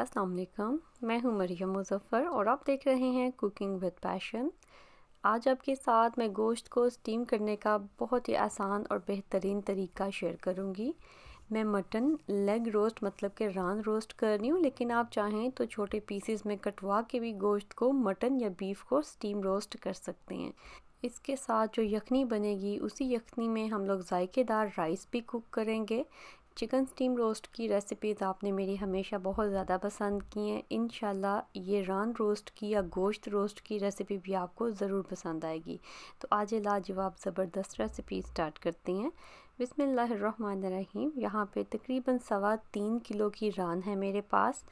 असलकम मैं हूं मरियम मुजफ़र और आप देख रहे हैं कुकिंग विद पैशन आज आपके साथ मैं गोश्त को स्टीम करने का बहुत ही आसान और बेहतरीन तरीका शेयर करूंगी मैं मटन लेग रोस्ट मतलब के रान रोस्ट कर रही हूँ लेकिन आप चाहें तो छोटे पीसेस में कटवा के भी गोश्त को मटन या बीफ को स्टीम रोस्ट कर सकते हैं इसके साथ जो यखनी बनेगी उसी यखनी में हम लोग जायकेदार राइस भी कुक करेंगे चिकन स्टीम रोस्ट की रेसिपीज़ आपने मेरी हमेशा बहुत ज़्यादा पसंद की हैं इन ये रान रोस्ट की या गोश्त रोस्ट की रेसिपी भी आपको ज़रूर पसंद आएगी तो आज लाजवाब ज़बरदस्त रेसिपी स्टार्ट करते हैं बिसमीम यहाँ पे तकरीबन सवा तीन किलो की रान है मेरे पास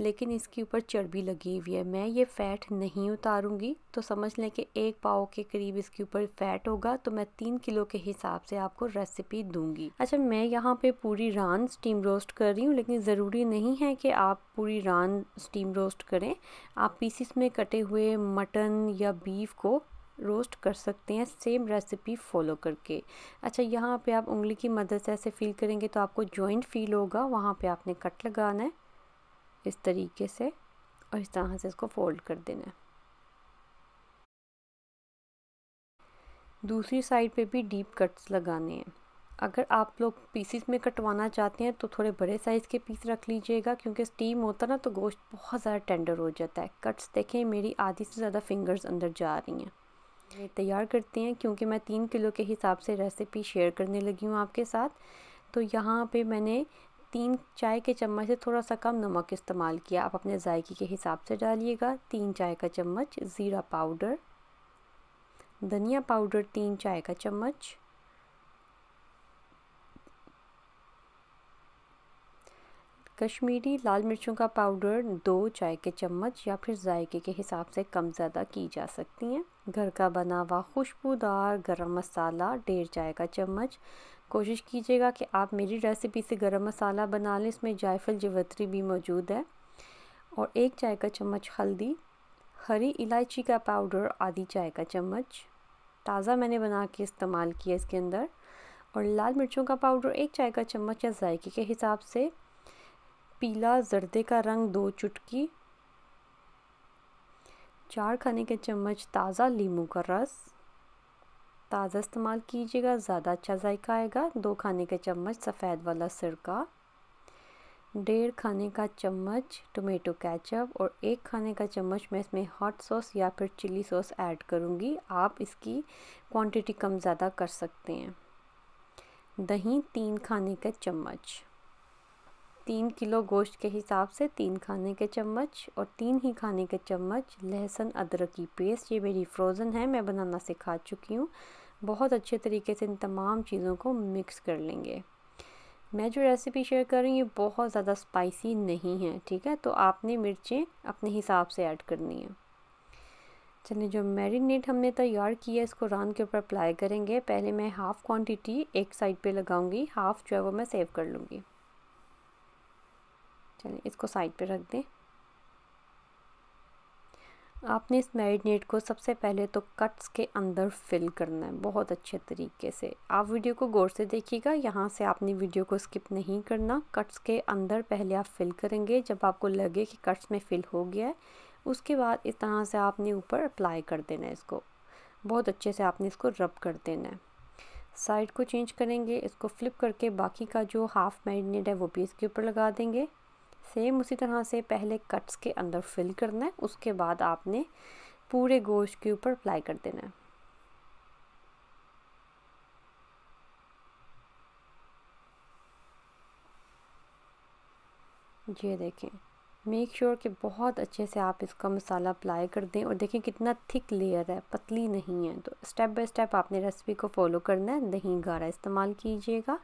लेकिन इसके ऊपर चर्बी लगी हुई है मैं ये फ़ैट नहीं उतारूंगी तो समझ लें कि एक पाव के करीब इसके ऊपर फ़ैट होगा तो मैं तीन किलो के हिसाब से आपको रेसिपी दूंगी अच्छा मैं यहाँ पे पूरी रान स्टीम रोस्ट कर रही हूँ लेकिन ज़रूरी नहीं है कि आप पूरी रान स्टीम रोस्ट करें आप पीसीस में कटे हुए मटन या बीफ को रोस्ट कर सकते हैं सेम रेसिपी फॉलो करके अच्छा यहाँ पे आप उंगली की मदद से ऐसे फील करेंगे तो आपको जॉइंट फील होगा वहाँ पे आपने कट लगाना है इस तरीके से और इस तरह से इसको फोल्ड कर देना है दूसरी साइड पे भी डीप कट्स लगाने हैं अगर आप लोग पीसीस में कटवाना चाहते हैं तो थोड़े बड़े साइज़ के पीस रख लीजिएगा क्योंकि स्टीम होता ना तो गोश्त बहुत ज़्यादा टेंडर हो जाता है कट्स देखें मेरी आधी से ज़्यादा फिंगर्स अंदर जा रही हैं तैयार करते हैं क्योंकि मैं तीन किलो के हिसाब से रेसिपी शेयर करने लगी हूँ आपके साथ तो यहाँ पे मैंने तीन चाय के चम्मच से थोड़ा सा कम नमक इस्तेमाल किया आप अपने जायके के हिसाब से डालिएगा तीन चाय का चम्मच ज़ीरा पाउडर धनिया पाउडर तीन चाय का चम्मच कश्मीरी लाल मिर्चों का पाउडर दो चाय के चम्मच या फिर जायके के हिसाब से कम ज़्यादा की जा सकती हैं घर का बना हुआ खुशबूदार गरम मसाला डेढ़ चाय का चम्मच कोशिश कीजिएगा कि आप मेरी रेसिपी से गरम मसाला बना लें इसमें जायफल जवतरी भी मौजूद है और एक चाय का चम्मच हल्दी हरी इलायची का पाउडर आधी चाय का चम्मच ताज़ा मैंने बना के इस्तेमाल किया इसके अंदर और लाल मिर्चों का पाउडर एक चाय का चम्मच या जायके के हिसाब से पीला जर्दे का रंग दो चुटकी चार खाने के चम्मच ताज़ा लीमू का रस ताज़ा इस्तेमाल कीजिएगा ज़्यादा अच्छा जायका आएगा दो खाने के चम्मच सफ़ेद वाला सिरका डेढ़ खाने का चम्मच टोमेटो केचप और एक खाने का चम्मच मैं इसमें हॉट सॉस या फिर चिली सॉस ऐड करूँगी आप इसकी क्वांटिटी कम ज़्यादा कर सकते हैं दही तीन खाने का चम्मच तीन किलो गोश्त के हिसाब से तीन खाने के चम्मच और तीन ही खाने के चम्मच लहसुन अदरक की पेस्ट ये मेरी फ्रोज़न है मैं बनाना सिखा चुकी हूँ बहुत अच्छे तरीके से इन तमाम चीज़ों को मिक्स कर लेंगे मैं जो रेसिपी शेयर कर रही हूँ ये बहुत ज़्यादा स्पाइसी नहीं है ठीक है तो आपने मिर्चें अपने हिसाब से ऐड करनी है चलिए जो मैरिनेट हमने तैयार किया है इसको रान के ऊपर अप्लाई करेंगे पहले मैं हाफ़ क्वांटिटी एक साइड पे लगाऊंगी हाफ़ जो है वो मैं सेव कर लूँगी चलिए इसको साइड पे रख दें आपने इस मैरिनेट को सबसे पहले तो कट्स के अंदर फिल करना है बहुत अच्छे तरीके से आप वीडियो को गौर से देखिएगा यहाँ से आपने वीडियो को स्किप नहीं करना कट्स के अंदर पहले आप फिल करेंगे जब आपको लगे कि कट्स में फिल हो गया है उसके बाद इस तरह से आपने ऊपर अप्लाई कर देना है इसको बहुत अच्छे से आपने इसको रब कर देना है साइड को चेंज करेंगे इसको फ्लिप करके बाकी का जो हाफ़ मैरिनेट है वो भी इसके ऊपर लगा देंगे सेम उसी तरह से पहले कट्स के अंदर फिल करना है उसके बाद आपने पूरे गोश्त के ऊपर अप्लाई कर देना है ये देखें मेक श्योर sure कि बहुत अच्छे से आप इसका मसाला अप्लाई कर दें और देखें कितना थिक लेयर है पतली नहीं है तो स्टेप बाय स्टेप आपने रेसिपी को फॉलो करना है दही गारा इस्तेमाल कीजिएगा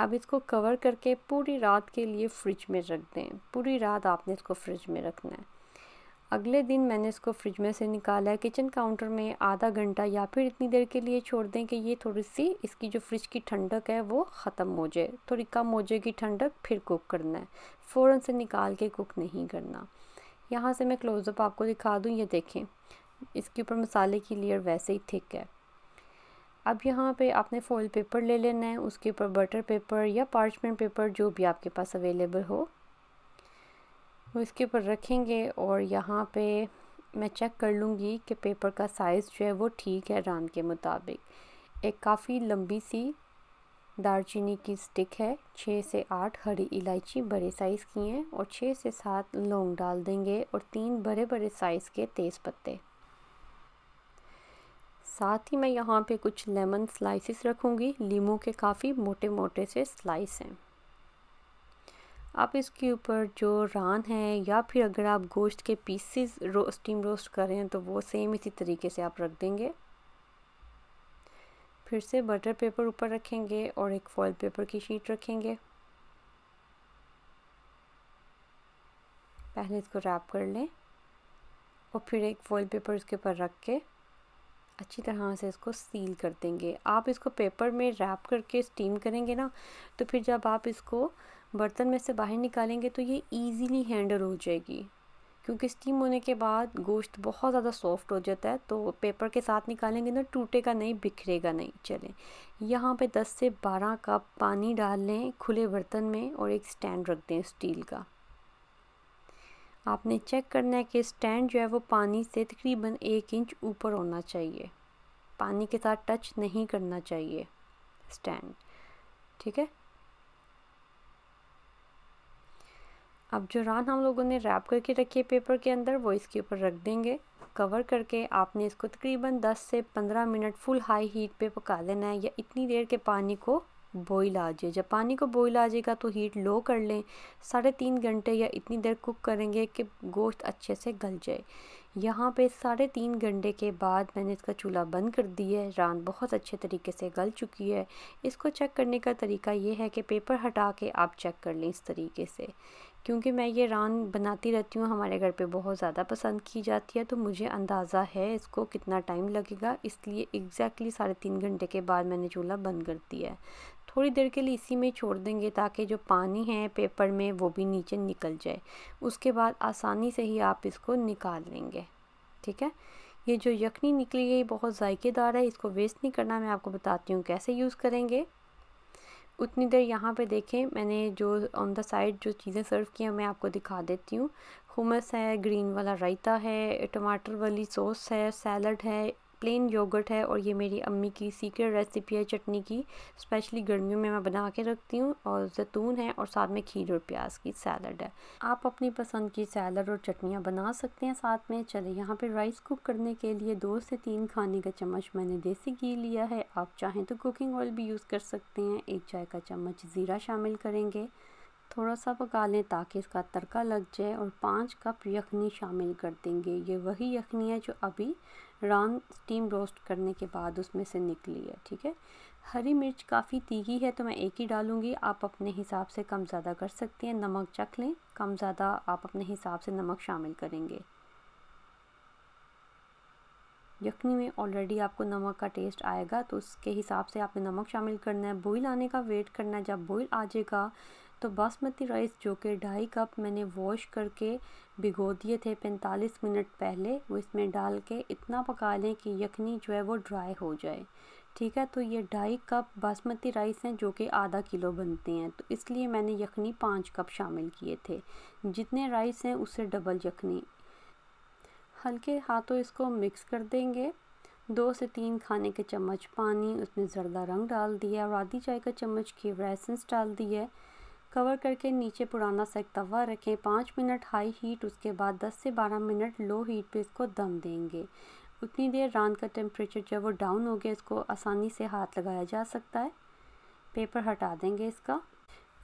अब इसको कवर करके पूरी रात के लिए फ्रिज में रख दें पूरी रात आपने इसको फ्रिज में रखना है अगले दिन मैंने इसको फ्रिज में से निकाला है किचन काउंटर में आधा घंटा या फिर इतनी देर के लिए छोड़ दें कि ये थोड़ी सी इसकी जो फ्रिज की ठंडक है वो ख़त्म हो जाए थोड़ी कम हो जाएगी ठंडक फिर कुक करना है फ़ौर से निकाल के कुक नहीं करना यहाँ से मैं क्लोज़अप आपको दिखा दूँ ये देखें इसके ऊपर मसाले की लेयर वैसे ही थिक है अब यहाँ पे आपने फॉइल पेपर ले लेना है उसके ऊपर बटर पेपर या पार्चमेंट पेपर जो भी आपके पास अवेलेबल हो वो इसके ऊपर रखेंगे और यहाँ पे मैं चेक कर लूँगी कि पेपर का साइज़ जो है वो ठीक है राम के मुताबिक एक काफ़ी लंबी सी दारचीनी की स्टिक है छः से आठ हरी इलायची बड़े साइज़ की हैं और छः से सात लौंग डाल देंगे और तीन बड़े बड़े साइज़ के तेज़ पत्ते साथ ही मैं यहाँ पे कुछ लेमन स्लाइसिस रखूँगी लीमू के काफ़ी मोटे मोटे से स्लाइस हैं आप इसके ऊपर जो रान है या फिर अगर आप गोश्त के पीसेस रो स्टीम रोस्ट करें तो वो सेम इसी तरीके से आप रख देंगे फिर से बटर पेपर ऊपर रखेंगे और एक फॉइल पेपर की शीट रखेंगे पहले इसको रैप कर लें और फिर एक फॉइल पेपर इसके ऊपर रख के अच्छी तरह से इसको सील कर देंगे आप इसको पेपर में रैप करके स्टीम करेंगे ना तो फिर जब आप इसको बर्तन में से बाहर निकालेंगे तो ये ईज़िली हैंडल हो जाएगी क्योंकि स्टीम होने के बाद गोश्त बहुत ज़्यादा सॉफ्ट हो जाता है तो पेपर के साथ निकालेंगे ना टूटेगा नहीं बिखरेगा नहीं चलें यहाँ पे 10 से 12 कप पानी डाल लें खुले बर्तन में और एक स्टैंड रख दें स्टील का आपने चेक करना है कि स्टैंड जो है वो पानी से तकरीबन एक इंच ऊपर होना चाहिए पानी के साथ टच नहीं करना चाहिए स्टैंड ठीक है अब जो रान हम लोगों ने रैप करके रखी है पेपर के अंदर वो इसके ऊपर रख देंगे कवर करके आपने इसको तकरीबन 10 से 15 मिनट फुल हाई हीट पे पका लेना है या इतनी देर के पानी को बॉईल आ जाए जब पानी को बॉईल आ जाएगा तो हीट लो कर लें साढ़े तीन घंटे या इतनी देर कुक करेंगे कि गोश्त अच्छे से गल जाए यहाँ पे साढ़े तीन घंटे के बाद मैंने इसका चूल्हा बंद कर दिया है रान बहुत अच्छे तरीके से गल चुकी है इसको चेक करने का तरीका ये है कि पेपर हटा के आप चेक कर लें इस तरीके से क्योंकि मैं ये रान बनाती रहती हूँ हमारे घर पे बहुत ज़्यादा पसंद की जाती है तो मुझे अंदाज़ा है इसको कितना टाइम लगेगा इसलिए एग्जैक्टली साढ़े तीन घंटे के बाद मैंने चूल्हा बंद कर दिया है थोड़ी देर के लिए इसी में छोड़ देंगे ताकि जो पानी है पेपर में वो भी नीचे निकल जाए उसके बाद आसानी से ही आप इसको निकाल लेंगे ठीक है ये जो यखनी निकली है ये बहुत ज़ायकेदार है इसको वेस्ट नहीं करना मैं आपको बताती हूँ कैसे यूज़ करेंगे उतनी देर यहाँ पे देखें मैंने जो ऑन द साइड जो चीज़ें सर्व की हैं मैं आपको दिखा देती हूँ हुमस है ग्रीन वाला रायता है टमाटर वाली सॉस है सैलड है प्लेन योगर्ट है और ये मेरी अम्मी की सीक्रेट रेसिपी है चटनी की स्पेशली गर्मियों में मैं बना के रखती हूँ और जैतून है और साथ में खीर और प्याज की सैलड है आप अपनी पसंद की सैलड और चटनियाँ बना सकते हैं साथ में चले यहाँ पर राइस कुक करने के लिए दो से तीन खाने का चम्मच मैंने देसी घी लिया है आप चाहें तो कुकिंग ऑयल भी यूज़ कर सकते हैं एक चाय का चम्मच ज़ीरा शामिल करेंगे थोड़ा सा पका लें ताकि इसका तड़का लग जाए और पाँच कप यखनी शामिल कर देंगे ये वही यखनी है जो अभी रान स्टीम रोस्ट करने के बाद उसमें से निकली है ठीक है हरी मिर्च काफ़ी तीखी है तो मैं एक ही डालूंगी आप अपने हिसाब से कम ज़्यादा कर सकते हैं नमक चख लें कम ज़्यादा आप अपने हिसाब से नमक शामिल करेंगे यखनी में ऑलरेडी आपको नमक का टेस्ट आएगा तो उसके हिसाब से आपने नमक शामिल करना है बॉईल आने का वेट करना है जब बॉईल आ जाएगा तो बासमती राइस जो कि ढाई कप मैंने वॉश करके भिगो दिए थे 45 मिनट पहले वो इसमें डाल के इतना पका लें कि यखनी जो है वो ड्राई हो जाए ठीक है तो ये ढाई कप बासमती राइस हैं जो कि आधा किलो बनते हैं तो इसलिए मैंने यखनी पाँच कप शामिल किए थे जितने राइस हैं उससे डबल यखनी हल्के हाथों इसको मिक्स कर देंगे दो से तीन खाने के चम्मच पानी उसमें ज़रदा रंग डाल दिया और आधी चाय का चम्मच की रेसेंस डाल दी है कवर करके नीचे पुराना सा एक तवा रखें पाँच मिनट हाई हीट उसके बाद दस से बारह मिनट लो हीट पे इसको दम देंगे उतनी देर रान का टेम्परेचर जब वो डाउन हो गया इसको आसानी से हाथ लगाया जा सकता है पेपर हटा देंगे इसका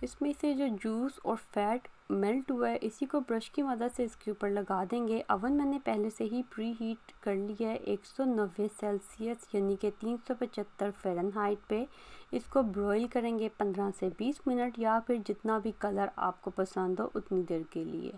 इसमें से जो जूस और फैट मेल्ट हुआ है इसी को ब्रश की मदद से इसके ऊपर लगा देंगे अवन मैंने पहले से ही प्री हीट कर लिया है एक सौ नब्बे सेल्सियस यानी कि तीन सौ पचहत्तर हाइट पर इसको ब्रॉयल करेंगे पंद्रह से बीस मिनट या फिर जितना भी कलर आपको पसंद हो उतनी देर के लिए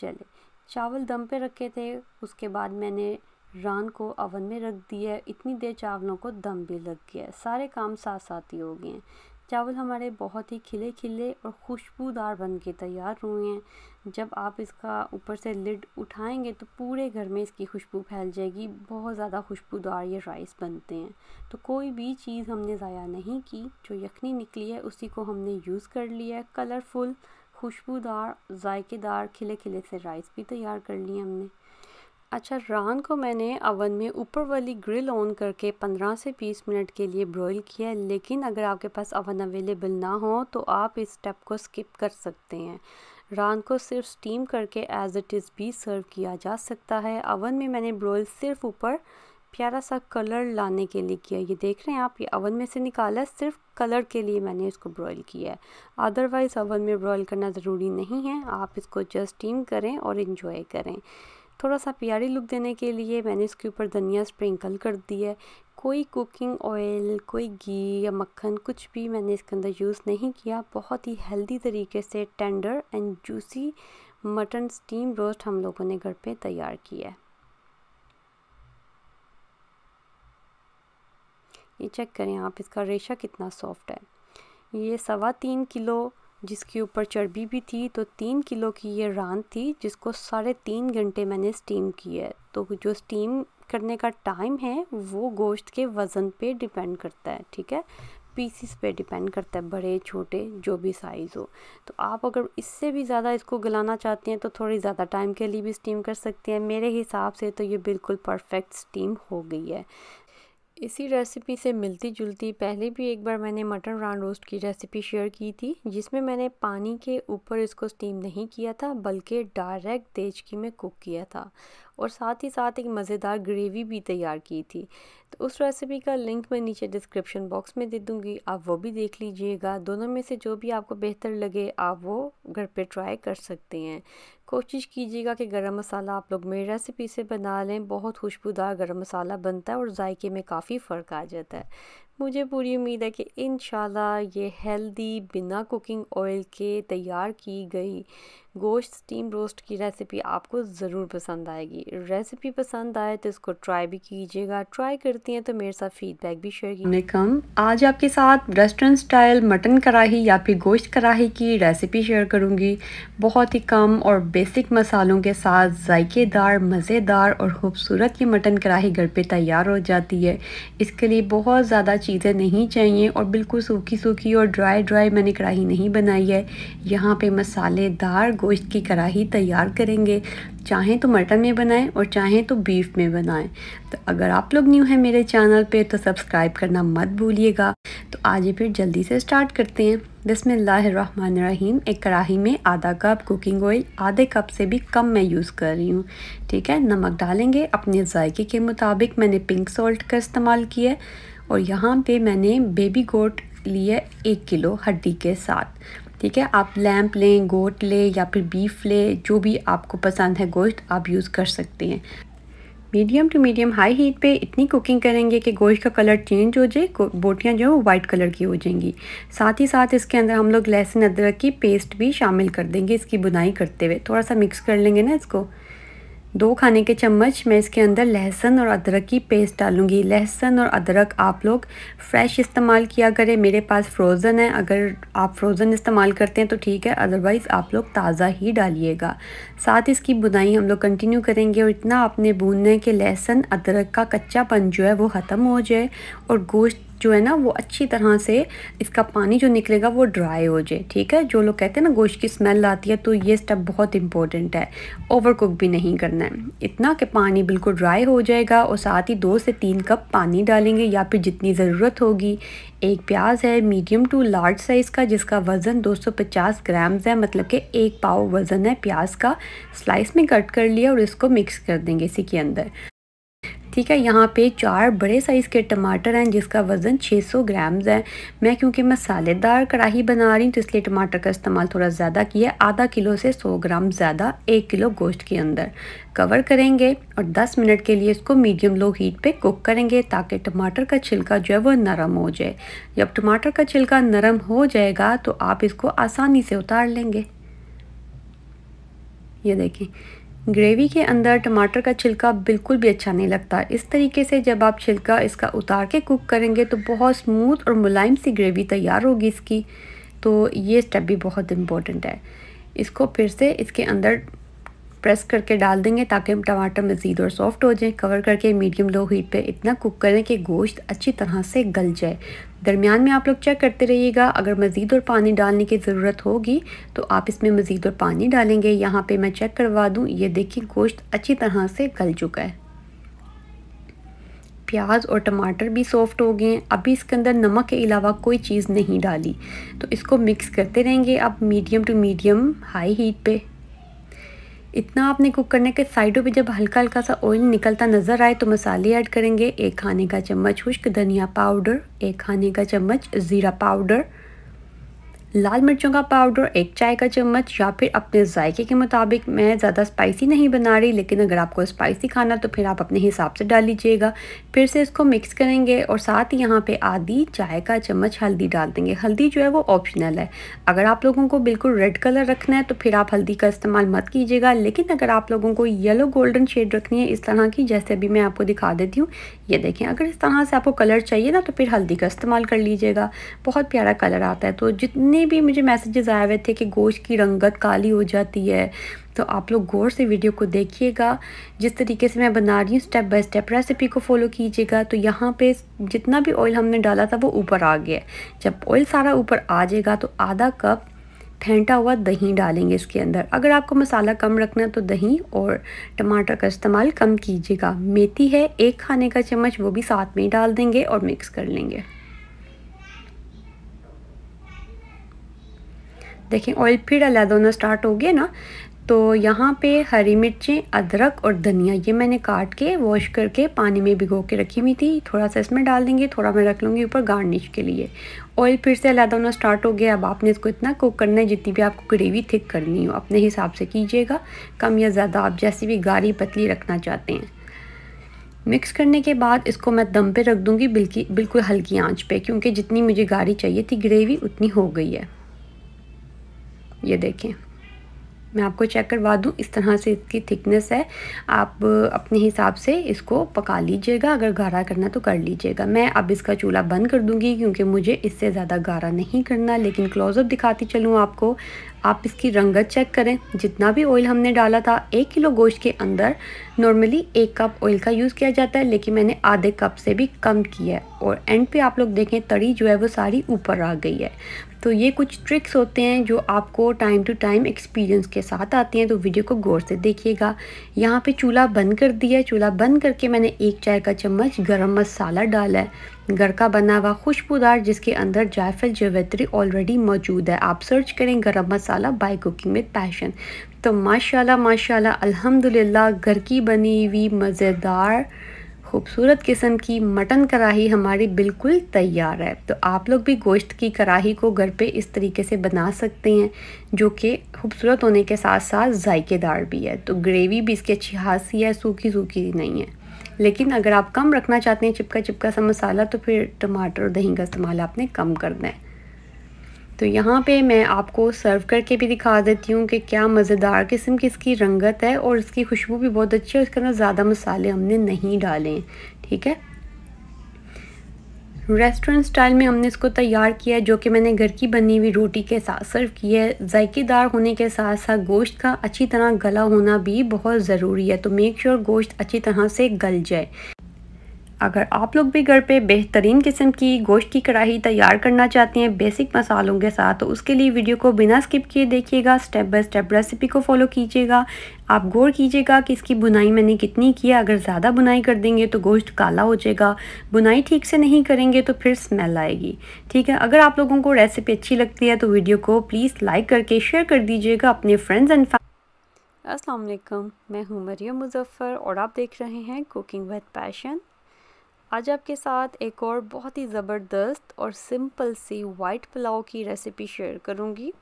चले चावल दम पे रखे थे उसके बाद मैंने रान को अवन में रख दिया है इतनी देर चावलों को दम भी लग गया सारे काम साथ साथ ही हो गए हैं चावल हमारे बहुत ही खिले खिले और खुशबूदार बन के तैयार हुए हैं जब आप इसका ऊपर से लिड उठाएंगे तो पूरे घर में इसकी खुशबू फैल जाएगी बहुत ज़्यादा खुशबूदार ये राइस बनते हैं तो कोई भी चीज़ हमने ज़ाया नहीं की जो यखनी निकली है उसी को हमने यूज़ कर लिया है कलरफुल खुशबूदार जायकेदार खिले खिले से राइस भी तैयार कर लिए हमने अच्छा रान को मैंने अवन में ऊपर वाली ग्रिल ऑन करके 15 से 20 मिनट के लिए ब्रॉयल किया है लेकिन अगर आपके पास अवन अवेलेबल ना हो तो आप इस स्टेप को स्किप कर सकते हैं रान को सिर्फ स्टीम करके एज इट इज़ भी सर्व किया जा सकता है अवन में मैंने ब्रॉयल सिर्फ ऊपर प्यारा सा कलर लाने के लिए किया ये देख रहे हैं आप ये अवन में से निकाला सिर्फ कलर के लिए मैंने इसको ब्रॉयल किया है अदरवाइज़ अवन में ब्रॉयल करना ज़रूरी नहीं है आप इसको जस्ट स्टीम करें और इन्जॉय करें थोड़ा सा प्यारी लुक देने के लिए मैंने इसके ऊपर धनिया स्प्रिंकल कर दी है कोई कुकिंग ऑयल कोई घी या मक्खन कुछ भी मैंने इसके अंदर यूज़ नहीं किया बहुत ही हेल्दी तरीके से tender and juicy mutton steam roast हम लोगों ने घर पे तैयार किया है ये चेक करें आप इसका रेशा कितना सॉफ्ट है ये सवा तीन किलो जिसके ऊपर चर्बी भी थी तो तीन किलो की ये रान थी जिसको साढ़े तीन घंटे मैंने स्टीम की है तो जो स्टीम करने का टाइम है वो गोश्त के वज़न पे डिपेंड करता है ठीक है पीसीस पे डिपेंड करता है बड़े छोटे जो भी साइज़ हो तो आप अगर इससे भी ज़्यादा इसको गलाना चाहते हैं तो थोड़ी ज़्यादा टाइम के लिए भी स्टीम कर सकते हैं मेरे हिसाब से तो ये बिल्कुल परफेक्ट स्टीम हो गई है इसी रेसिपी से मिलती जुलती पहले भी एक बार मैंने मटन रान रोस्ट की रेसिपी शेयर की थी जिसमें मैंने पानी के ऊपर इसको स्टीम नहीं किया था बल्कि डायरेक्ट की में कुक किया था और साथ ही साथ एक मज़ेदार ग्रेवी भी तैयार की थी तो उस रेसिपी का लिंक मैं नीचे डिस्क्रिप्शन बॉक्स में दे दूँगी आप वो भी देख लीजिएगा दोनों में से जो भी आपको बेहतर लगे आप वो घर पर ट्राई कर सकते हैं कोशिश कीजिएगा कि गरम मसाला आप लोग मेरी रेसिपी से बना लें बहुत खुशबूदार गरम मसाला बनता है और जायके में काफ़ी फ़र्क आ जाता है मुझे पूरी उम्मीद है कि इन ये हेल्दी बिना कुकिंग ऑयल के तैयार की गई गोश्त स्टीम रोस्ट की रेसिपी आपको ज़रूर पसंद आएगी रेसिपी पसंद आए तो इसको ट्राई भी कीजिएगा ट्राई करती हैं तो मेरे साथ फीडबैक भी शेयर कीजिए आज आपके साथ रेस्टोरेंट स्टाइल मटन कढ़ाई या फिर गोश्त कढ़ाई की रेसिपी शेयर करूँगी बहुत ही कम और बेसिक मसालों के साथ जायकेदार मज़ेदार और ख़ूबसूरत ये मटन कढ़ाही घर पर तैयार हो जाती है इसके लिए बहुत ज़्यादा चीज़ें नहीं चाहिए और बिल्कुल सूखी सूखी और ड्राई ड्राई मैंने कढ़ाई नहीं बनाई है यहाँ पे मसालेदार गोश्त की कढ़ाई तैयार करेंगे चाहें तो मटन में बनाएं और चाहें तो बीफ में बनाएं तो अगर आप लोग न्यू हैं मेरे चैनल पे तो सब्सक्राइब करना मत भूलिएगा तो आज फिर जल्दी से स्टार्ट करते हैं बसमीम एक कढ़ाई में आधा कप कुकिंग ऑयल आधे कप से भी कम मैं यूज़ कर रही हूँ ठीक है नमक डालेंगे अपने जायके के मुताबिक मैंने पिंक सॉल्ट का इस्तेमाल किया है और यहाँ पे मैंने बेबी गोट लिए एक किलो हड्डी के साथ ठीक है आप लैम्प लें गोट लें या फिर बीफ लें जो भी आपको पसंद है गोश्त आप यूज़ कर सकते हैं medium to medium high heat पे इतनी कुकिंग करेंगे कि गोश्त का कलर चेंज हो जाए बोटियाँ जो है वो वाइट कलर की हो जाएंगी साथ ही साथ इसके अंदर हम लोग लहसुन अदरक की पेस्ट भी शामिल कर देंगे इसकी बुनाई करते हुए थोड़ा सा मिक्स कर लेंगे ना इसको दो खाने के चम्मच मैं इसके अंदर लहसुन और अदरक की पेस्ट डालूंगी लहसुन और अदरक आप लोग फ्रेश इस्तेमाल किया करें मेरे पास फ्रोज़न है अगर आप फ्रोज़न इस्तेमाल करते हैं तो ठीक है अदरवाइज़ आप लोग ताज़ा ही डालिएगा साथ इसकी बुनाई हम लोग कंटिन्यू करेंगे और इतना आपने भूनना है कि लहसुन अदरक का कच्चापन जो है वो ख़त्म हो जाए और गोश्त जो है ना वो अच्छी तरह से इसका पानी जो निकलेगा वो ड्राई हो जाए ठीक है जो लोग कहते हैं ना गोश्त की स्मेल आती है तो ये स्टेप बहुत इंपॉर्टेंट है ओवर कुक भी नहीं करना है इतना कि पानी बिल्कुल ड्राई हो जाएगा और साथ ही दो से तीन कप पानी डालेंगे या फिर जितनी ज़रूरत होगी एक प्याज है मीडियम टू लार्ज साइज़ का जिसका वज़न 250 ग्राम्स है मतलब कि एक पाव वज़न है प्याज का स्लाइस में कट कर लिया और इसको मिक्स कर देंगे इसी के अंदर ठीक है यहाँ पे चार बड़े साइज़ के टमाटर हैं जिसका वज़न 600 ग्राम्स है मैं क्योंकि मसालेदार कढ़ाई बना रही हूँ तो इसलिए टमाटर का इस्तेमाल थोड़ा ज़्यादा किया आधा किलो से 100 ग्राम ज़्यादा एक किलो गोश्त के अंदर कवर करेंगे और 10 मिनट के लिए इसको मीडियम लो हीट पे कुक करेंगे ताकि टमाटर का छिलका जो है वो नरम हो जाए जब टमाटर का छिलका नरम हो जाएगा तो आप इसको आसानी से उतार लेंगे ये देखें ग्रेवी के अंदर टमाटर का छिलका बिल्कुल भी अच्छा नहीं लगता इस तरीके से जब आप छिलका इसका उतार के कुक करेंगे तो बहुत स्मूथ और मुलायम सी ग्रेवी तैयार होगी इसकी तो ये स्टेप भी बहुत इम्पोर्टेंट है इसको फिर से इसके अंदर प्रेस करके डाल देंगे ताकि टमाटर मज़ीद और सॉफ्ट हो जाए कवर करके मीडियम लो हीट पे इतना कुक करें कि गोश्त अच्छी तरह से गल जाए दरमियान में आप लोग चेक करते रहिएगा अगर मज़ीद और पानी डालने की ज़रूरत होगी तो आप इसमें मज़ीद और पानी डालेंगे यहाँ पे मैं चेक करवा दूँ ये देखिए गोश्त अच्छी तरह से गल चुका है प्याज और टमाटर भी सॉफ्ट हो गए अभी इसके अंदर नमक के अलावा कोई चीज़ नहीं डाली तो इसको मिक्स करते रहेंगे अब medium to medium high heat पे इतना आपने कुक करने के साइडों पे जब हल्का हल्का सा ऑयल निकलता नज़र आए तो मसाले ऐड करेंगे एक खाने का चम्मच खुश्क धनिया पाउडर एक खाने का चम्मच ज़ीरा पाउडर लाल मिर्चों का पाउडर एक चाय का चम्मच या फिर अपने जायके के मुताबिक मैं ज़्यादा स्पाइसी नहीं बना रही लेकिन अगर आपको स्पाइसी खाना तो फिर आप अपने हिसाब से डाल लीजिएगा फिर से इसको मिक्स करेंगे और साथ ही यहाँ पे आधी चाय का चम्मच हल्दी डाल देंगे हल्दी जो है वो ऑप्शनल है अगर आप लोगों को बिल्कुल रेड कलर रखना है तो फिर आप हल्दी का इस्तेमाल मत कीजिएगा लेकिन अगर आप लोगों को येलो गोल्डन शेड रखनी है इस तरह की जैसे अभी मैं आपको दिखा देती हूँ ये देखें अगर इस तरह से आपको कलर चाहिए ना तो फिर हल्दी का इस्तेमाल कर लीजिएगा बहुत प्यारा कलर आता है तो जितने जितने भी मुझे मैसेजेस आए हुए थे कि गोश्त की रंगत काली हो जाती है तो आप लोग गौर से वीडियो को देखिएगा जिस तरीके से मैं बना रही हूँ स्टेप बाय स्टेप रेसिपी को फॉलो कीजिएगा तो यहाँ पे जितना भी ऑयल हमने डाला था वो ऊपर आ गया जब ऑयल सारा ऊपर आ जाएगा तो आधा कप फेंटा हुआ दही डालेंगे इसके अंदर अगर आपको मसाला कम रखना है तो दही और टमाटर का इस्तेमाल कम कीजिएगा मेथी है एक खाने का चम्मच वो भी साथ में ही डाल देंगे और मिक्स कर लेंगे देखें ऑयल फिर अलहदा होना स्टार्ट हो गया ना तो यहाँ पे हरी मिर्चें अदरक और धनिया ये मैंने काट के वॉश करके पानी में भिगो के रखी हुई थी थोड़ा सा इसमें डाल देंगे थोड़ा मैं रख लूँगी ऊपर गार्निश के लिए ऑयल फिर से अलहदा होना स्टार्ट हो गया अब आपने इसको इतना कुक करना है जितनी भी आपको ग्रेवी थिक करनी हो अपने हिसाब से कीजिएगा कम या ज़्यादा आप जैसी भी गाढ़ी पतली रखना चाहते हैं मिक्स करने के बाद इसको मैं दम पे रख दूँगी बिल्कुल बिल्कुल हल्की आंच पे क्योंकि जितनी मुझे गाढ़ी चाहिए थी ग्रेवी उतनी हो गई है ये देखें मैं आपको चेक करवा दूं इस तरह से इसकी थिकनेस है आप अपने हिसाब से इसको पका लीजिएगा अगर गाढ़ा करना तो कर लीजिएगा मैं अब इसका चूल्हा बंद कर दूंगी क्योंकि मुझे इससे ज़्यादा गाढ़ा नहीं करना लेकिन क्लोज़अप दिखाती चलूँ आपको आप इसकी रंगत चेक करें जितना भी ऑयल हमने डाला था एक किलो गोश्त के अंदर नॉर्मली एक कप ऑयल का यूज़ किया जाता है लेकिन मैंने आधे कप से भी कम किया है और एंड पे आप लोग देखें तड़ी जो है वो सारी ऊपर आ गई है तो ये कुछ ट्रिक्स होते हैं जो आपको टाइम टू टाइम एक्सपीरियंस के साथ आती हैं तो वीडियो को गौर से देखिएगा यहाँ पे चूल्हा बंद कर दिया है चूल्हा बंद करके मैंने एक चाय का चम्मच गरम मसाला डाला है घर का बना हुआ खुशबूदार जिसके अंदर जायफल जवेत्री ऑलरेडी मौजूद है आप सर्च करें garam masala by cooking with passion तो माशाला माशा अलहमदिल्ला घर की बनी हुई मज़ेदार खूबसूरत किस्म की मटन कढ़ाही हमारी बिल्कुल तैयार है तो आप लोग भी गोश्त की कढ़ाही को घर पे इस तरीके से बना सकते हैं जो कि खूबसूरत होने के साथ साथ जायकेदार भी है तो ग्रेवी भी इसकी अच्छी खासी है सूखी सूखी नहीं है लेकिन अगर आप कम रखना चाहते हैं चिपका चिपका सा मसाला तो फिर टमाटर और दही का इस्तेमाल आपने कम करना है तो यहाँ पे मैं आपको सर्व करके भी दिखा देती हूँ कि क्या मज़ेदार किस्म की इसकी रंगत है और इसकी खुशबू भी बहुत अच्छी है इसके अंदर ज़्यादा मसाले हमने नहीं डाले ठीक है रेस्टोरेंट स्टाइल में हमने इसको तैयार किया है जो कि मैंने घर की बनी हुई रोटी के साथ सर्व की है जायकेदार होने के साथ साथ गोश्त का अच्छी तरह गला होना भी बहुत ज़रूरी है तो मेक श्योर गोश्त अच्छी तरह से गल जाए अगर आप लोग भी घर पे बेहतरीन किस्म की गोश्त की कढ़ाई तैयार करना चाहते हैं बेसिक मसालों के साथ तो उसके लिए वीडियो को बिना स्किप किए देखिएगा स्टेप बाय स्टेप रेसिपी को फॉलो कीजिएगा आप गौर कीजिएगा कि इसकी बुनाई मैंने कितनी की है अगर ज़्यादा बुनाई कर देंगे तो गोश्त काला हो जाएगा बुनाई ठीक से नहीं करेंगे तो फिर स्मेल आएगी ठीक है अगर आप लोगों को रेसिपी अच्छी लगती है तो वीडियो को प्लीज़ लाइक करके शेयर कर दीजिएगा अपने फ्रेंड्स एंड फैमिली असलम मैं हूँ मरियम मुजफ़र और आप देख रहे हैं कुकिंग विद पैशन आज आपके साथ एक और बहुत ही ज़बरदस्त और सिंपल सी वाइट पुलाव की रेसिपी शेयर करूँगी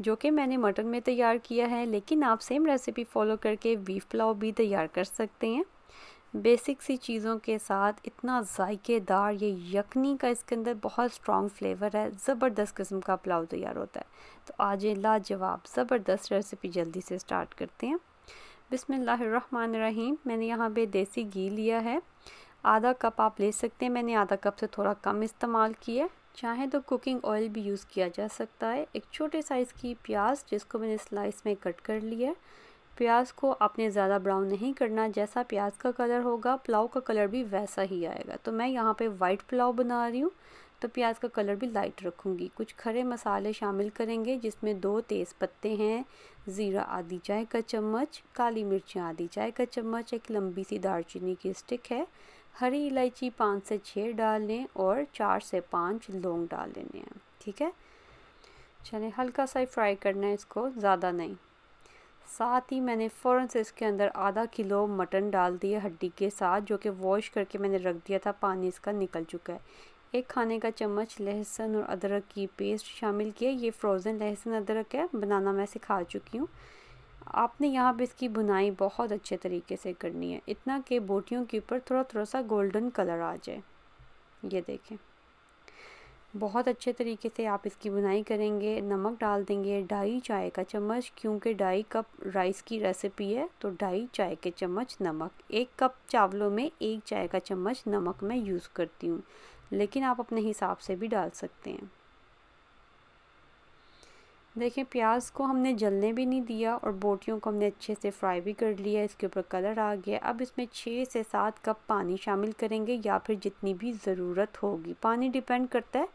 जो कि मैंने मटन में तैयार किया है लेकिन आप सेम रेसिपी फॉलो करके बीफ पुलाव भी तैयार कर सकते हैं बेसिक सी चीज़ों के साथ इतना जायकेदार ये यखनी का इसके अंदर बहुत स्ट्रॉन्ग फ्लेवर है ज़बरदस्त किस्म का पुलाव तैयार होता है तो आज ये लाजवाब ज़बरदस्त रेसिपी जल्दी से स्टार्ट करते हैं बिसमीम मैंने यहाँ पे देसी घी लिया है आधा कप आप ले सकते हैं मैंने आधा कप से थोड़ा कम इस्तेमाल किया चाहे तो कुकिंग ऑयल भी यूज़ किया जा सकता है एक छोटे साइज़ की प्याज जिसको मैंने स्लाइस में कट कर लिया प्याज को आपने ज़्यादा ब्राउन नहीं करना जैसा प्याज का कलर होगा पुलाव का कलर भी वैसा ही आएगा तो मैं यहाँ पे वाइट पुलाव बना रही हूँ तो प्याज का कलर भी लाइट रखूँगी कुछ खड़े मसाले शामिल करेंगे जिसमें दो तेज़ पत्ते हैं ज़ीरा आधी चाय का चम्मच काली मिर्चें आधी चाय का चम्मच एक लंबी सी दालचीनी की स्टिक है हरी इलायची पाँच से छः डाल लें और चार से पाँच लौंग डाल लेने हैं ठीक है चलें हल्का सा ही फ्राई करना है इसको ज़्यादा नहीं साथ ही मैंने फ़ौर से इसके अंदर आधा किलो मटन डाल दिया हड्डी के साथ जो कि वॉश करके मैंने रख दिया था पानी इसका निकल चुका है एक खाने का चम्मच लहसुन और अदरक की पेस्ट शामिल किया ये फ्रोज़न लहसुन अदरक है बनाना मैं सिखा चुकी हूँ आपने यहाँ पे इसकी बुनाई बहुत अच्छे तरीके से करनी है इतना कि बोटियों के ऊपर थोड़ा थोड़ा सा गोल्डन कलर आ जाए ये देखें बहुत अच्छे तरीके से आप इसकी बुनाई करेंगे नमक डाल देंगे ढाई चाय का चम्मच क्योंकि ढाई कप राइस की रेसिपी है तो ढाई चाय के चम्मच नमक एक कप चावलों में एक चाय का चम्मच नमक मैं यूज़ करती हूँ लेकिन आप अपने हिसाब से भी डाल सकते हैं देखिए प्याज को हमने जलने भी नहीं दिया और बोटियों को हमने अच्छे से फ्राई भी कर लिया इसके ऊपर कलर आ गया अब इसमें छः से सात कप पानी शामिल करेंगे या फिर जितनी भी ज़रूरत होगी पानी डिपेंड करता है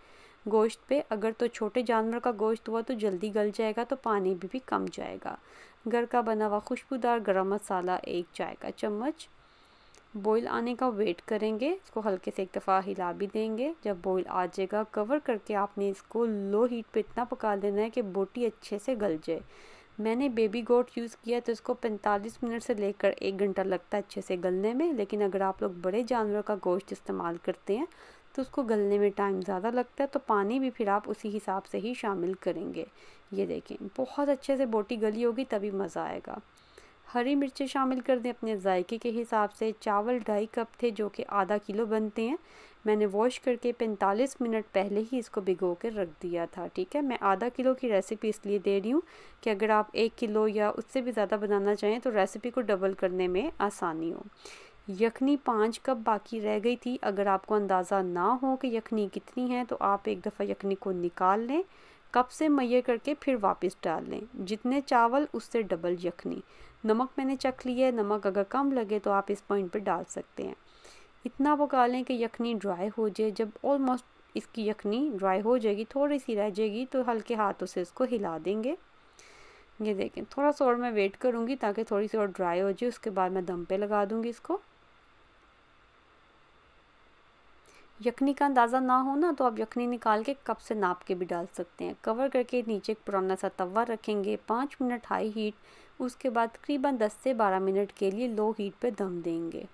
गोश्त पे अगर तो छोटे जानवर का गोश्त हुआ तो जल्दी गल जाएगा तो पानी भी, भी कम जाएगा घर का बना हुआ खुशबूदार गर्म मसाला एक चाय का चम्मच बॉईल आने का वेट करेंगे इसको हल्के से एक दफ़ा हिला भी देंगे जब बॉईल आ जाएगा कवर करके आपने इसको लो हीट पे इतना पका देना है कि बोटी अच्छे से गल जाए मैंने बेबी गोट यूज़ किया तो इसको 45 मिनट से लेकर एक घंटा लगता है अच्छे से गलने में लेकिन अगर आप लोग बड़े जानवरों का गोश्त इस्तेमाल करते हैं तो उसको गलने में टाइम ज़्यादा लगता है तो पानी भी फिर आप उसी हिसाब से ही शामिल करेंगे ये देखें बहुत अच्छे से बोटी गली होगी तभी मज़ा आएगा हरी मिर्चें शामिल कर दें अपने जायके के हिसाब से चावल ढाई कप थे जो कि आधा किलो बनते हैं मैंने वॉश करके 45 मिनट पहले ही इसको भिगो कर रख दिया था ठीक है मैं आधा किलो की रेसिपी इसलिए दे रही हूँ कि अगर आप एक किलो या उससे भी ज़्यादा बनाना चाहें तो रेसिपी को डबल करने में आसानी हो यखनी पाँच कप बाकी रह गई थी अगर आपको अंदाज़ा ना हो कि यखनी कितनी है तो आप एक दफ़ा यखनी को निकाल लें कप से मैय करके फिर वापस डाल लें जितने चावल उससे डबल यखनी नमक मैंने चख लिया है नमक अगर कम लगे तो आप इस पॉइंट पर डाल सकते हैं इतना पका लें कि यखनी ड्राई हो जाए जब ऑलमोस्ट इसकी यखनी ड्राई हो जाएगी थोड़ी सी रह जाएगी तो हल्के हाथों से इसको हिला देंगे ये देखें थोड़ा सा और मैं वेट करूँगी ताकि थोड़ी सी और ड्राई हो जाए उसके बाद मैं दम पे लगा दूँगी इसको यखनी का अंदाज़ा ना हो ना तो आप यखनी निकाल के कप से नाप के भी डाल सकते हैं कवर करके नीचे एक पुराना सा तवा रखेंगे पाँच मिनट हाई हीट उसके बाद तकरीबन दस से बारह मिनट के लिए लो हीट पर दम देंगे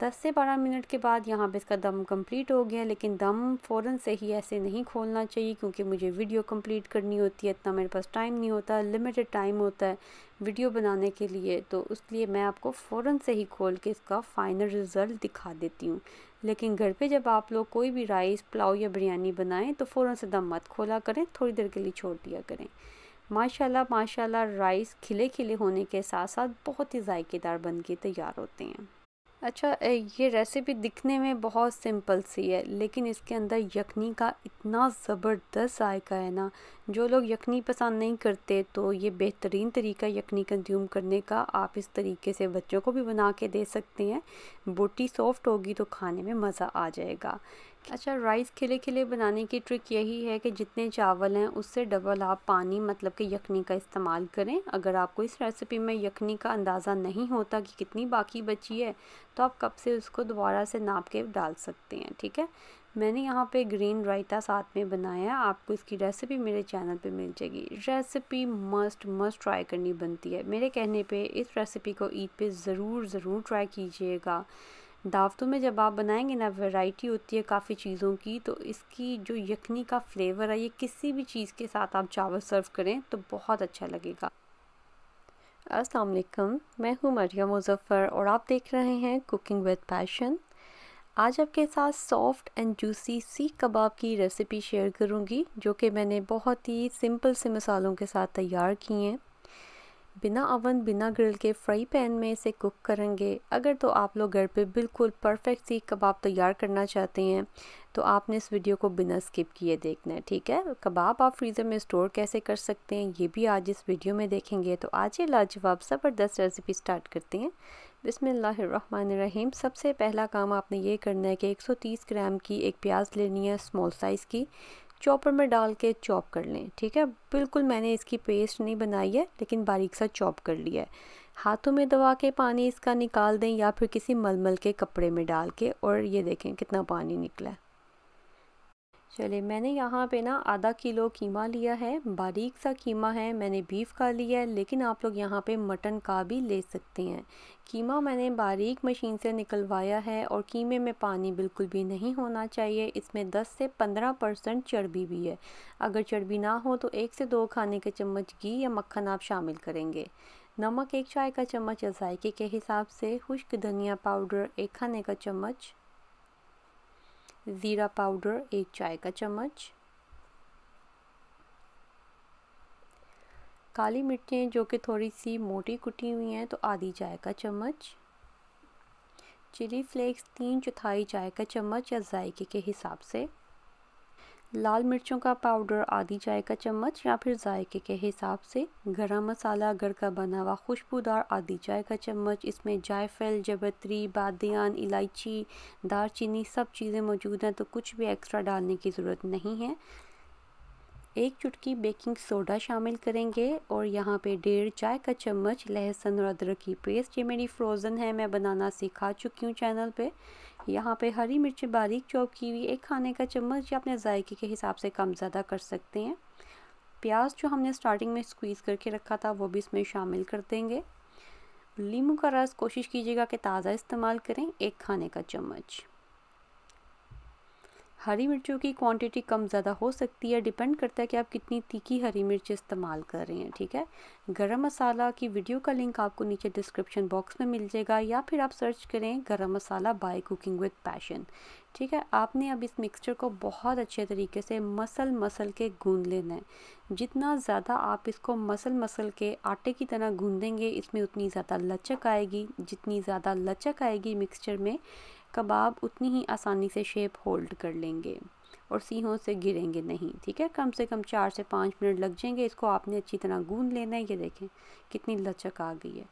10 से 12 मिनट के बाद यहाँ पे इसका दम कंप्लीट हो गया लेकिन दम फ़ौरन से ही ऐसे नहीं खोलना चाहिए क्योंकि मुझे वीडियो कंप्लीट करनी होती है इतना मेरे पास टाइम नहीं होता लिमिटेड टाइम होता है वीडियो बनाने के लिए तो लिए मैं आपको फ़ौरन से ही खोल के इसका फ़ाइनल रिज़ल्ट दिखा देती हूँ लेकिन घर पे जब आप लोग कोई भी राइस पुलाव या बिरयानी बनाएं तो फ़ौरन से दम मत खोला करें थोड़ी देर के लिए छोड़ दिया करें माशाल्लाह माशाल्लाह राइस खिले खिले होने के साथ साथ बहुत ही ज़ायकेदार बन के तैयार होते हैं अच्छा ये रेसिपी दिखने में बहुत सिंपल सी है लेकिन इसके अंदर यखनी का इतना ज़बरदस्त आयका है ना जो लोग यखनी पसंद नहीं करते तो ये बेहतरीन तरीका यखनी कंज्यूम करने का आप इस तरीके से बच्चों को भी बना के दे सकते हैं बोटी सॉफ्ट होगी तो खाने में मज़ा आ जाएगा अच्छा राइस खिले खिले बनाने की ट्रिक यही है कि जितने चावल हैं उससे डबल आप पानी मतलब कि यखनी का इस्तेमाल करें अगर आपको इस रेसिपी में यखनी का अंदाज़ा नहीं होता कि कितनी बाकी बची है तो आप कब से उसको दोबारा से नाप के डाल सकते हैं ठीक है मैंने यहाँ पे ग्रीन रायता साथ में बनाया है आपको इसकी रेसिपी मेरे चैनल पे मिल जाएगी रेसिपी मस्ट मस्ट ट्राई करनी बनती है मेरे कहने पे इस रेसिपी को ईद पे ज़रूर ज़रूर ट्राई कीजिएगा दावतों में जब आप बनाएंगे ना वैरायटी होती है काफ़ी चीज़ों की तो इसकी जो यखनी का फ्लेवर है ये किसी भी चीज़ के साथ आप चावल सर्व करें तो बहुत अच्छा लगेगा अस्सलाम वालेकुम मैं हूँ मरियम मुजफ़र और आप देख रहे हैं कुकिंग विद पैशन आज आपके साथ सॉफ्ट एंड जूसी सीख कबाब की रेसिपी शेयर करूँगी जो कि मैंने बहुत ही सिंपल से मसालों के साथ तैयार किए हैं बिना अवन बिना ग्रिल के फ्राई पैन में इसे कुक करेंगे अगर तो आप लोग घर पे बिल्कुल परफेक्ट सी कबाब तैयार करना चाहते हैं तो आपने इस वीडियो को बिना स्किप किए देखना है ठीक है कबाब आप फ्रीज़र में स्टोर कैसे कर सकते हैं ये भी आज इस वीडियो में देखेंगे तो आज ये लाजवाब ज़बरदस्त रेसिपी स्टार्ट करते हैं बिसमीम सबसे पहला काम आपने ये करना है कि 130 ग्राम की एक प्याज लेनी है स्मॉल साइज़ की चॉपर में डाल के चॉप कर लें ठीक है बिल्कुल मैंने इसकी पेस्ट नहीं बनाई है लेकिन बारीक सा चॉप कर लिया है हाथों में दबा के पानी इसका निकाल दें या फिर किसी मलमल के कपड़े में डाल के और ये देखें कितना पानी निकला है चलिए मैंने यहाँ पे ना आधा किलो कीमा लिया है बारीक सा कीमा है मैंने बीफ का लिया है लेकिन आप लोग यहाँ पे मटन का भी ले सकते हैं कीमा मैंने बारीक मशीन से निकलवाया है और कीमे में पानी बिल्कुल भी नहीं होना चाहिए इसमें 10 से 15 परसेंट चर्बी भी है अगर चर्बी ना हो तो एक से दो खाने के चम्मच घी या मक्खन आप शामिल करेंगे नमक एक चाय का चम्मच या जायके के हिसाब से खुश्क धनिया पाउडर एक खाने का चम्मच ज़ीरा पाउडर एक चाय का चम्मच काली मिर्चें जो कि थोड़ी सी मोटी कुटी हुई हैं तो आधी चाय का चम्मच चिली फ्लेक्स तीन चौथाई चाय का चम्मच या जायके के हिसाब से लाल मिर्चों का पाउडर आधी चाय का चम्मच या फिर जायके के हिसाब से गरम मसाला घर का बना हुआ खुशबूदार आधी चाय का चम्मच इसमें जायफल जबत्री बादियान इलायची दारचीनी सब चीज़ें मौजूद हैं तो कुछ भी एक्स्ट्रा डालने की ज़रूरत नहीं है एक चुटकी बेकिंग सोडा शामिल करेंगे और यहाँ पे डेढ़ चाय का चम्मच लहसुन और अदरक की पेस्ट ये मेरी फ्रोज़न है मैं बनाना सिखा चुकी हूँ चैनल पे यहाँ पे हरी मिर्च बारीक चॉप की हुई एक खाने का चम्मच या अपने जायके के हिसाब से कम ज़्यादा कर सकते हैं प्याज जो हमने स्टार्टिंग में स्क्वीज़ करके रखा था वो भी इसमें शामिल कर देंगे लीम का रस कोशिश कीजिएगा कि ताज़ा इस्तेमाल करें एक खाने का चम्मच हरी मिर्चों की क्वांटिटी कम ज़्यादा हो सकती है डिपेंड करता है कि आप कितनी तीखी हरी मिर्च इस्तेमाल कर रहे हैं ठीक है गरम मसाला की वीडियो का लिंक आपको नीचे डिस्क्रिप्शन बॉक्स में मिल जाएगा या फिर आप सर्च करें garam masala by cooking with passion ठीक है आपने अब इस मिक्सचर को बहुत अच्छे तरीके से मसल मसल के गूँ लेना है जितना ज़्यादा आप इसको मसल मसल के आटे की तरह गूँधेंगे इसमें उतनी ज़्यादा लचक आएगी जितनी ज़्यादा लचक आएगी मिक्सचर में कबाब उतनी ही आसानी से शेप होल्ड कर लेंगे और सीहों से गिरेंगे नहीं ठीक है कम से कम चार से पाँच मिनट लग जाएंगे इसको आपने अच्छी तरह गूंद लेना है ये देखें कितनी लचक आ गई है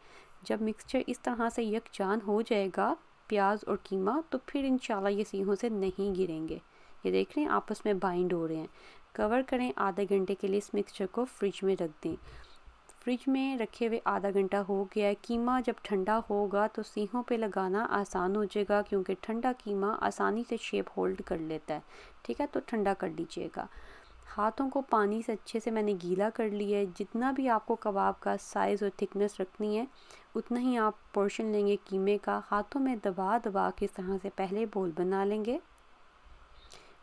जब मिक्सचर इस तरह से यकजान हो जाएगा प्याज और कीमा तो फिर इन ये सीहों से नहीं गिरेंगे ये देख रहे हैं आपस में बाइंड हो रहे हैं कवर करें आधे घंटे के लिए इस मिक्सचर को फ्रिज में रख दें फ्रिज में रखे हुए आधा घंटा हो गया है कीमा जब ठंडा होगा तो सीहों पे लगाना आसान हो जाएगा क्योंकि ठंडा कीमा आसानी से शेप होल्ड कर लेता है ठीक है तो ठंडा कर लीजिएगा हाथों को पानी से अच्छे से मैंने गीला कर लिया है जितना भी आपको कबाब का साइज़ और थिकनेस रखनी है उतना ही आप पोर्शन लेंगे कीमे का हाथों में दबा दबा के इस तरह से पहले बोल बना लेंगे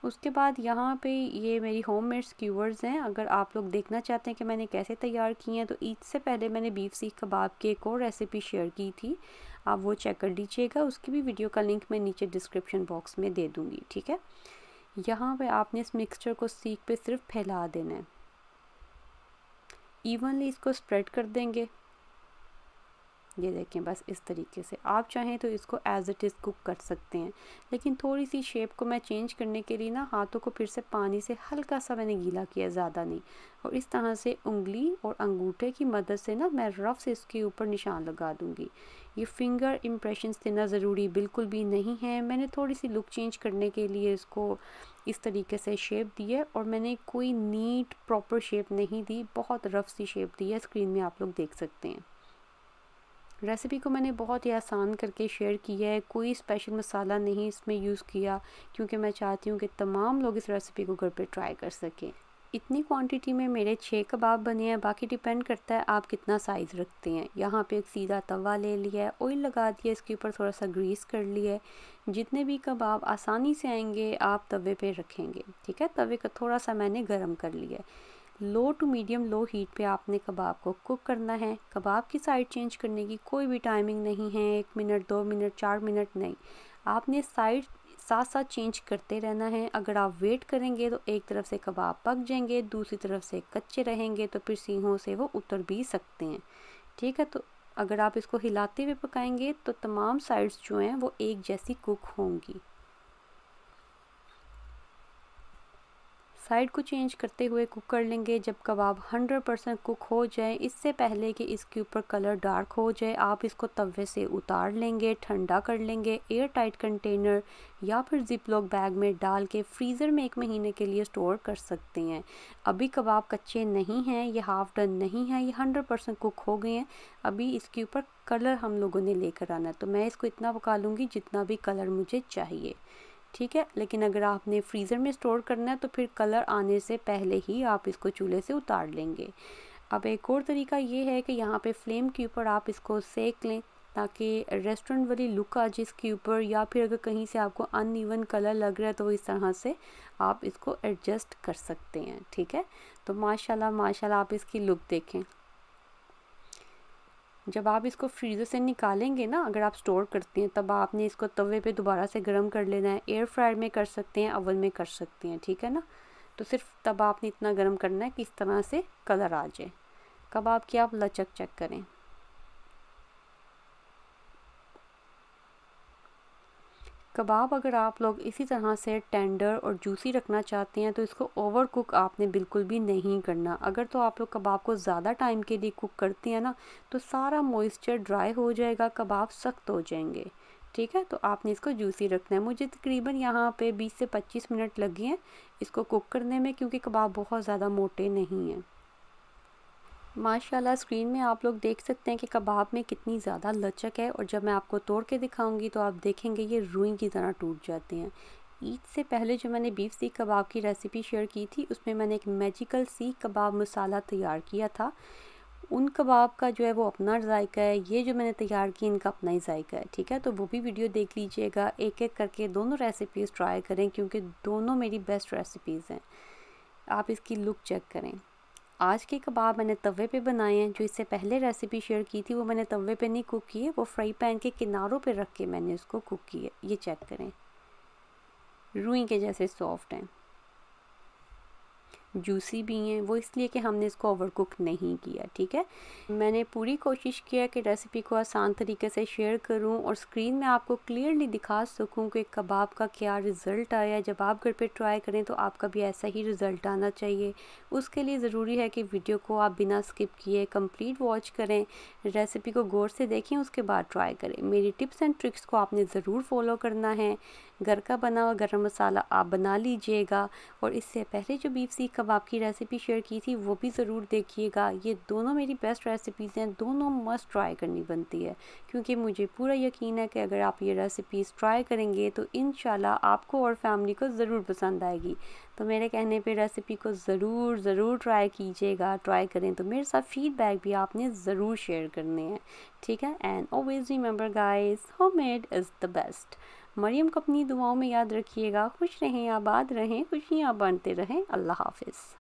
उसके बाद यहाँ पे ये मेरी होम मेड स्क्यूअर्स हैं अगर आप लोग देखना चाहते हैं कि मैंने कैसे तैयार किए हैं तो ईद से पहले मैंने बीफ सीख कबाब की एक और रेसिपी शेयर की थी आप वो चेक कर लीजिएगा उसकी भी वीडियो का लिंक मैं नीचे डिस्क्रिप्शन बॉक्स में दे दूँगी ठीक है यहाँ पे आपने इस मिक्सचर को सीख पे सिर्फ फैला देना है इवनली इसको स्प्रेड कर देंगे ये देखें बस इस तरीके से आप चाहें तो इसको एज़ इट इज़ कुक कर सकते हैं लेकिन थोड़ी सी शेप को मैं चेंज करने के लिए ना हाथों को फिर से पानी से हल्का सा मैंने गीला किया ज़्यादा नहीं और इस तरह से उंगली और अंगूठे की मदद से ना मैं रफ से इसके ऊपर निशान लगा दूँगी ये फिंगर इम्प्रेशन देना ज़रूरी बिल्कुल भी नहीं है मैंने थोड़ी सी लुक चेंज करने के लिए इसको इस तरीके से शेप दी है और मैंने कोई नीट प्रॉपर शेप नहीं दी बहुत रफ सी शेप दी है स्क्रीन में आप लोग देख सकते हैं रेसिपी को मैंने बहुत ही आसान करके शेयर किया है कोई स्पेशल मसाला नहीं इसमें यूज़ किया क्योंकि मैं चाहती हूँ कि तमाम लोग इस रेसिपी को घर पर ट्राई कर सकें इतनी क्वांटिटी में मेरे छः कबाब बने हैं बाकी डिपेंड करता है आप कितना साइज़ रखते हैं यहाँ पे एक सीधा तवा ले लिया है ऑयल लगा दिया इसके ऊपर थोड़ा सा ग्रीस कर लिया है जितने भी कबाब आसानी से आएंगे आप तवे पे रखेंगे ठीक है तवे का थोड़ा सा मैंने गरम कर लिया है low to medium low heat पे आपने कबाब को कुक करना है कबाब की साइड चेंज करने की कोई भी टाइमिंग नहीं है एक मिनट दो मिनट चार मिनट नहीं आपने साइड साथ साथ चेंज करते रहना है अगर आप वेट करेंगे तो एक तरफ से कबाब पक जाएंगे दूसरी तरफ से कच्चे रहेंगे तो फिर सीहों से वो उतर भी सकते हैं ठीक है तो अगर आप इसको हिलाते हुए पकाएंगे तो तमाम साइड्स जो हैं वो एक जैसी कुक होंगी साइड को चेंज करते हुए कुक कर लेंगे जब कबाब 100 परसेंट कुक हो जाए इससे पहले कि इसके ऊपर कलर डार्क हो जाए आप इसको तवे से उतार लेंगे ठंडा कर लेंगे एयर टाइट कंटेनर या फिर जिप लॉक बैग में डाल के फ्रीज़र में एक महीने के लिए स्टोर कर सकते हैं अभी कबाब कच्चे नहीं हैं ये हाफ़ डन नहीं है ये हंड्रेड परसेंट कुक हो गए हैं अभी इसके ऊपर कलर हम लोगों ने लेकर आना है तो मैं इसको इतना पका लूँगी जितना भी कलर मुझे चाहिए ठीक है लेकिन अगर आपने फ्रीज़र में स्टोर करना है तो फिर कलर आने से पहले ही आप इसको चूल्हे से उतार लेंगे अब एक और तरीका ये है कि यहाँ पे फ्लेम के ऊपर आप इसको सेक लें ताकि रेस्टोरेंट वाली लुक आ जिसके ऊपर या फिर अगर कहीं से आपको अनइवन कलर लग रहा है तो इस तरह से आप इसको एडजस्ट कर सकते हैं ठीक है तो माशाल्लाह माशाल्लाह आप इसकी लुक देखें जब आप इसको फ्रीज़र से निकालेंगे ना अगर आप स्टोर करते हैं तब आपने इसको तवे पे दोबारा से गर्म कर लेना है एयर फ्रायर में कर सकते हैं अवन में कर सकते हैं ठीक है ना तो सिर्फ तब आपने इतना गर्म करना है कि इस तरह से कलर आ जाए कबाब की आप लचक चेक करें कबाब अगर आप लोग इसी तरह से टेंडर और जूसी रखना चाहते हैं तो इसको ओवर कुक आपने बिल्कुल भी नहीं करना अगर तो आप लोग कबाब को ज़्यादा टाइम के लिए कुक करते हैं ना तो सारा मॉइस्चर ड्राई हो जाएगा कबाब सख्त हो जाएंगे ठीक है तो आपने इसको जूसी रखना है मुझे तकरीबन यहाँ पे 20 से 25 मिनट लगी हैं इसको कुक करने में क्योंकि कबाब बहुत ज़्यादा मोटे नहीं हैं माशाल्लाह स्क्रीन में आप लोग देख सकते हैं कि कबाब में कितनी ज़्यादा लचक है और जब मैं आपको तोड़ के दिखाऊंगी तो आप देखेंगे ये रुई की तरह टूट जाते हैं ईद से पहले जो मैंने बीफ सीख कबाब की रेसिपी शेयर की थी उसमें मैंने एक मैजिकल सीख कबाब मसाला तैयार किया था उन कबाब का जो है वो अपना जायका है ये जो मैंने तैयार की इनका अपना ही जायका है ठीक है तो वो भी वीडियो देख लीजिएगा एक एक करके दोनों रेसिपीज़ ट्राई करें क्योंकि दोनों मेरी बेस्ट रेसिपीज़ हैं आप इसकी लुक चेक करें आज के कबाब मैंने तवे पे बनाए हैं जो इससे पहले रेसिपी शेयर की थी वो मैंने तवे पे नहीं कुक किए वो फ्राई पैन के किनारों पे रख के मैंने उसको कुक किया ये चेक करें रुई के जैसे सॉफ्ट हैं जूसी भी हैं वो इसलिए कि हमने इसको ओवर कुक नहीं किया ठीक है मैंने पूरी कोशिश किया कि रेसिपी को आसान तरीके से शेयर करूं और स्क्रीन में आपको क्लियरली दिखा सकूं कि कबाब का क्या रिज़ल्ट आया जब आप घर पे ट्राई करें तो आपका भी ऐसा ही रिज़ल्ट आना चाहिए उसके लिए ज़रूरी है कि वीडियो को आप बिना स्किप किए कम्प्लीट वॉच करें रेसिपी को गौर से देखें उसके बाद ट्राई करें मेरी टिप्स एंड ट्रिक्स को आपने ज़रूर फॉलो करना है घर का बना हुआ गर्म मसाला आप बना लीजिएगा और इससे पहले जो बीफ सीख कबाब की रेसिपी शेयर की थी वो भी ज़रूर देखिएगा ये दोनों मेरी बेस्ट रेसिपीज़ हैं दोनों मस्ट ट्राई करनी बनती है क्योंकि मुझे पूरा यकीन है कि अगर आप ये रेसिपीज़ ट्राई करेंगे तो इन आपको और फैमिली को ज़रूर पसंद आएगी तो मेरे कहने पे रेसिपी को ज़रूर ज़रूर ट्राई कीजिएगा ट्राई करें तो मेरे साथ फीडबैक भी आपने ज़रूर शेयर करने हैं ठीक है and always remember guys home made is the best Maryam को अपनी दुआओं में याद रखिएगा खुश रहें आबाद रहें खुशियाँ बांटते रहें अल्लाह हाफिज़